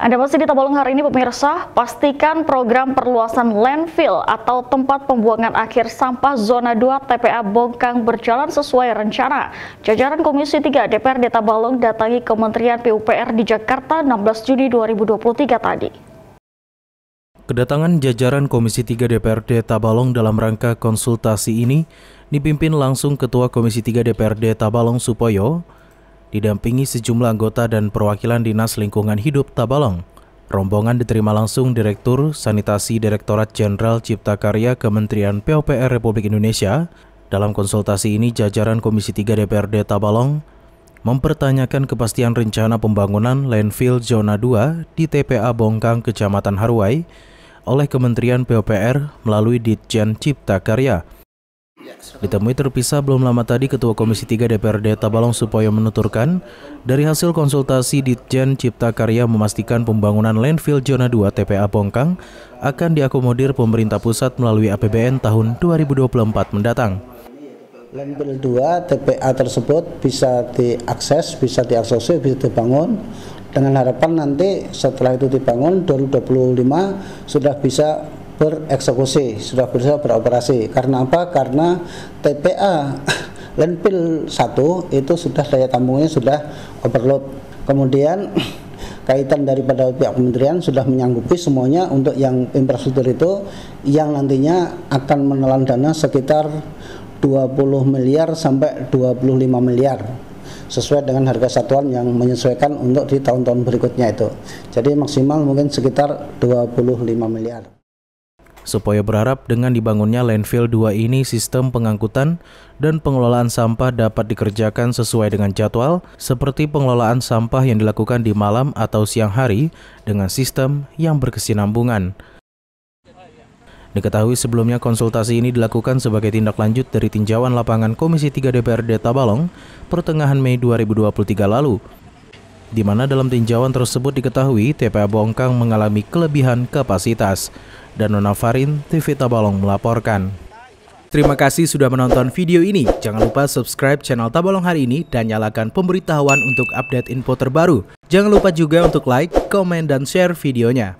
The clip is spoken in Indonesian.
Anda masih di Tabalong hari ini pemirsa, pastikan program perluasan landfill atau tempat pembuangan akhir sampah zona 2 TPA Bongkang berjalan sesuai rencana. Jajaran Komisi 3 DPRD Tabalong datangi Kementerian PUPR di Jakarta 16 Juni 2023 tadi. Kedatangan jajaran Komisi 3 DPRD Tabalong dalam rangka konsultasi ini dipimpin langsung Ketua Komisi 3 DPRD Tabalong Supoyo, Didampingi sejumlah anggota dan perwakilan Dinas Lingkungan Hidup Tabalong, rombongan diterima langsung Direktur Sanitasi Direktorat Jenderal Cipta Karya Kementerian PUPR Republik Indonesia. Dalam konsultasi ini, jajaran Komisi 3 DPRD Tabalong mempertanyakan kepastian rencana pembangunan landfill zona 2 di TPA Bongkang, Kecamatan Haruai oleh Kementerian PUPR melalui Ditjen Cipta Karya Ditemui terpisah belum lama tadi, Ketua Komisi 3 DPRD Tabalong supaya menuturkan, dari hasil konsultasi Ditjen Cipta Karya memastikan pembangunan landfill zona 2 TPA Bongkang akan diakomodir pemerintah pusat melalui APBN tahun 2024 mendatang. Landfill 2 TPA tersebut bisa diakses, bisa diakses, bisa dibangun dengan harapan nanti setelah itu dibangun 2025 sudah bisa bereksekusi, sudah bisa beroperasi. Karena apa? Karena TPA Lenpil 1 itu sudah daya tampungnya sudah overload. Kemudian kaitan daripada pihak kementerian sudah menyanggupi semuanya untuk yang infrastruktur itu yang nantinya akan menelan dana sekitar 20 miliar sampai 25 miliar sesuai dengan harga satuan yang menyesuaikan untuk di tahun-tahun berikutnya itu. Jadi maksimal mungkin sekitar 25 miliar supaya berharap dengan dibangunnya landfill 2 ini sistem pengangkutan dan pengelolaan sampah dapat dikerjakan sesuai dengan jadwal seperti pengelolaan sampah yang dilakukan di malam atau siang hari dengan sistem yang berkesinambungan. Diketahui sebelumnya konsultasi ini dilakukan sebagai tindak lanjut dari tinjauan lapangan Komisi 3 DPRD Tabalong pertengahan Mei 2023 lalu di mana dalam tinjauan tersebut diketahui TPA Bongkang mengalami kelebihan kapasitas. Dan Nona Farin, TV Tabalong melaporkan. Terima kasih sudah menonton video ini. Jangan lupa subscribe channel Tabalong hari ini dan nyalakan pemberitahuan untuk update info terbaru. Jangan lupa juga untuk like, komen, dan share videonya.